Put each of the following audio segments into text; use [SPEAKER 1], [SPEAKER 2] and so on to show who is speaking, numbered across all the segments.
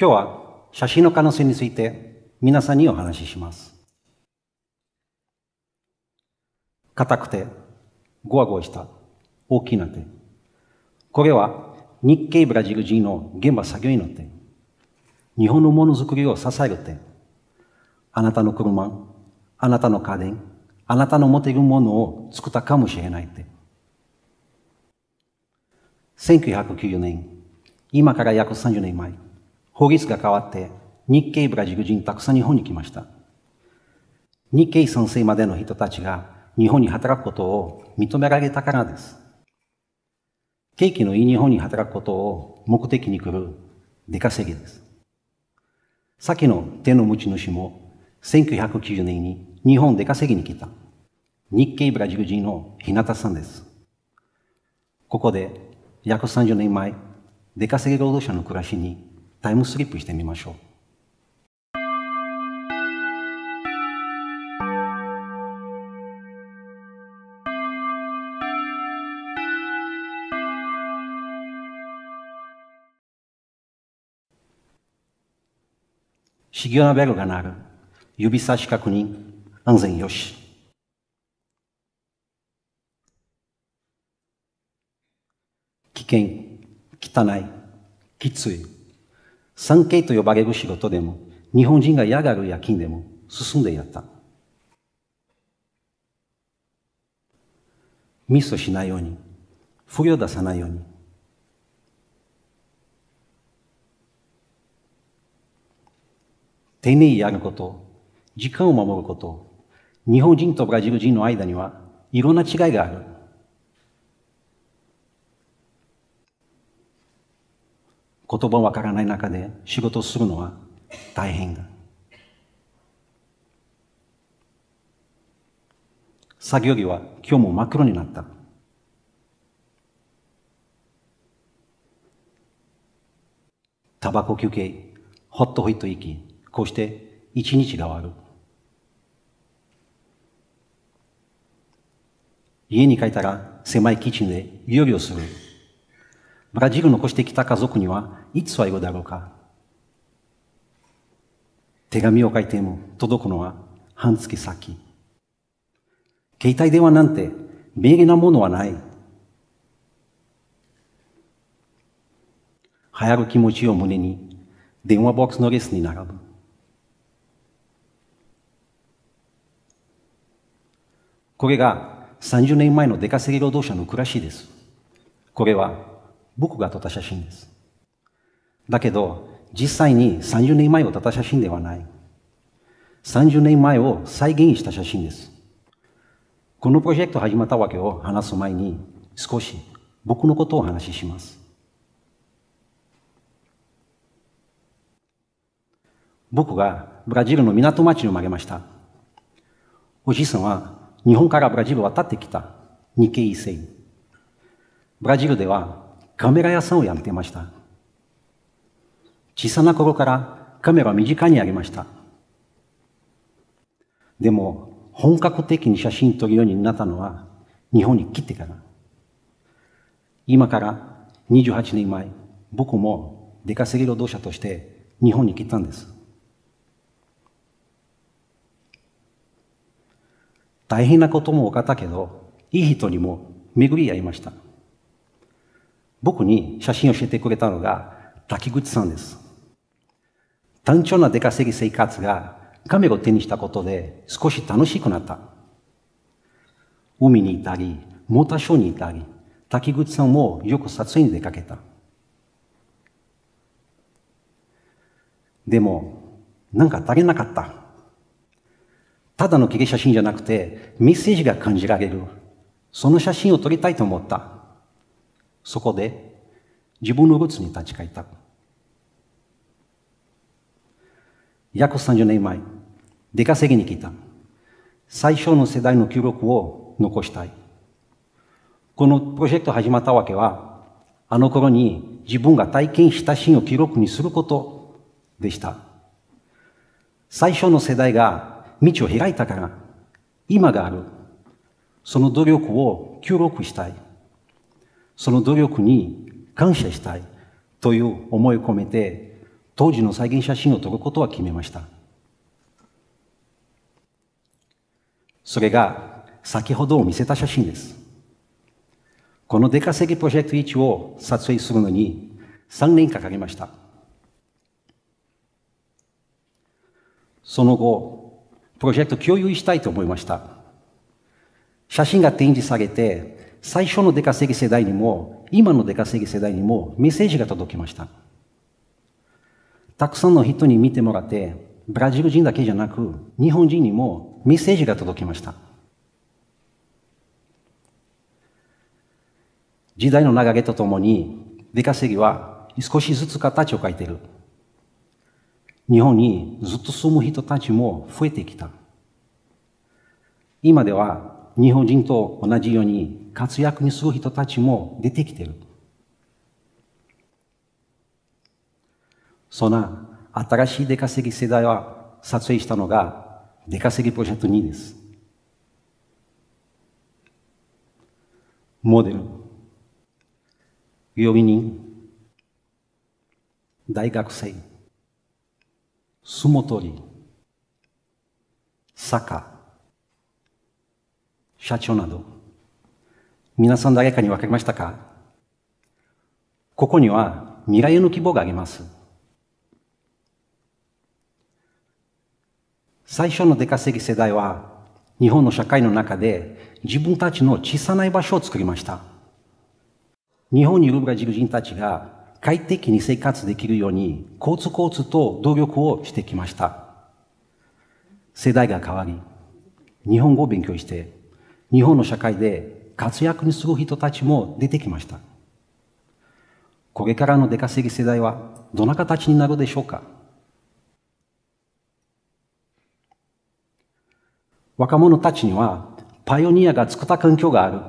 [SPEAKER 1] 今日は写真の可能性について皆さんにお話しします。硬くて、ゴワゴワした、大きな手。これは日系ブラジル人の現場作業員の手。日本のものづくりを支える手。あなたの車、あなたの家電、あなたの持てるものを作ったかもしれない手。1990年、今から約30年前。法律が変わって日系ブラジル人たくさん日本に来ました。日系賛成までの人たちが日本に働くことを認められたからです。景気のいい日本に働くことを目的に来る出稼ぎです。先の手の持ち主も1990年に日本出稼ぎに来た日系ブラジル人の日向さんです。ここで約30年前、出稼ぎ労働者の暮らしにタイムスリップしてみましょう。茂雄のベルが鳴る。指差し確認。安全よし。危険、汚い、きつい。産経と呼ばれる仕事でも、日本人が嫌がる夜勤でも進んでやった。ミスしないように、不良出さないように。丁寧にやること、時間を守ること、日本人とブラジル人の間にはいろんな違いがある。言葉わからない中で仕事をするのは大変だ。作業着は今日も真っ黒になった。タバコ休憩、ほっとほいと息、こうして一日が終わる。家に帰ったら狭いキッチンで料理をする。ブラジルを残してきた家族には、いつ会うだろうか。手紙を書いても届くのは半月先。携帯電話なんて便利なものはない。流行る気持ちを胸に電話ボックスのレスに並ぶ。これが30年前の出稼ぎ労働者の暮らしです。これは僕が撮った写真です。だけど、実際に30年前を撮った写真ではない。30年前を再現した写真です。このプロジェクト始まったわけを話す前に、少し僕のことをお話しします。僕がブラジルの港町に生まれました。おじいさんは日本からブラジルを渡ってきた日系異性。ブラジルではカメラ屋さんをやってました。小さな頃からカメラを身近にあげました。でも、本格的に写真撮るようになったのは、日本に来てから。今から28年前、僕も出稼ぎ労働者として日本に来たんです。大変なことも多かったけど、いい人にも巡り合いました。僕に写真を教えてくれたのが滝口さんです。単調な出稼ぎ生活がカメラを手にしたことで少し楽しくなった。海にいたり、モーターショーにいたり、滝口さんもよく撮影に出かけた。でも、なんか足りなかった。ただの切念写真じゃなくて、メッセージが感じられる。その写真を撮りたいと思った。そこで自分のルーツに立ち返った。約30年前、出稼ぎに来た。最初の世代の記録を残したい。このプロジェクト始まったわけは、あの頃に自分が体験したシーンを記録にすることでした。最初の世代が道を開いたから、今がある。その努力を記録したい。その努力に感謝したいという思いを込めて、当時の再現写真を撮ることは決めました。それが先ほど見せた写真です。この出稼ぎプロジェクト1を撮影するのに3年かかりました。その後、プロジェクト共有したいと思いました。写真が展示されて、最初の出稼ぎ世代にも、今の出稼ぎ世代にもメッセージが届きました。たくさんの人に見てもらって、ブラジル人だけじゃなく、日本人にもメッセージが届きました。時代の流れとともに、出稼ぎは少しずつ形を変えている。日本にずっと住む人たちも増えてきた。今では日本人と同じように活躍にする人たちも出てきてる。そんな新しい出稼ぎ世代は撮影したのが出稼ぎプロジェクト2です。モデル、料理人、大学生、相撲取り、サッカー、社長など。皆さん誰かに分かりましたかここには未来への希望があります。最初の出稼ぎ世代は日本の社会の中で自分たちの小さな居場所を作りました。日本にいるブラジル人たちが快適に生活できるようにコツコツと努力をしてきました。世代が変わり、日本語を勉強して、日本の社会で活躍にする人たちも出てきました。これからの出稼ぎ世代はどんな形になるでしょうか若者たちにはパイオニアが作った環境がある。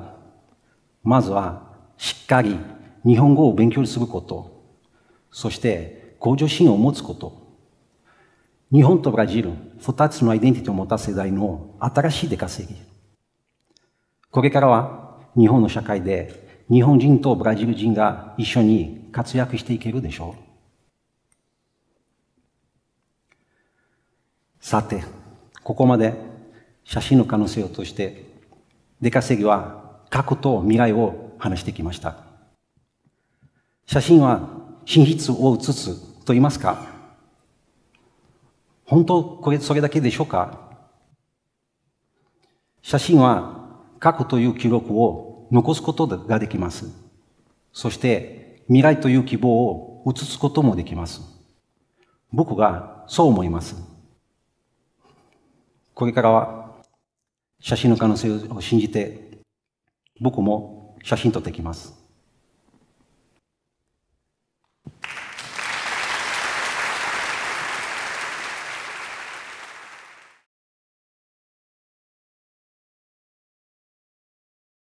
[SPEAKER 1] まずはしっかり日本語を勉強すること。そして向上心を持つこと。日本とブラジル、二つのアイデンティティを持った世代の新しい出稼ぎ。これからは日本の社会で日本人とブラジル人が一緒に活躍していけるでしょうさて、ここまで写真の可能性を通して、出稼ぎは過去と未来を話してきました。写真は真実を映すと言いますか本当これそれだけでしょうか写真は過去という記録を残すことができます。そして未来という希望を映すこともできます。僕がそう思います。これからは写真の可能性を信じて僕も写真撮ってきます。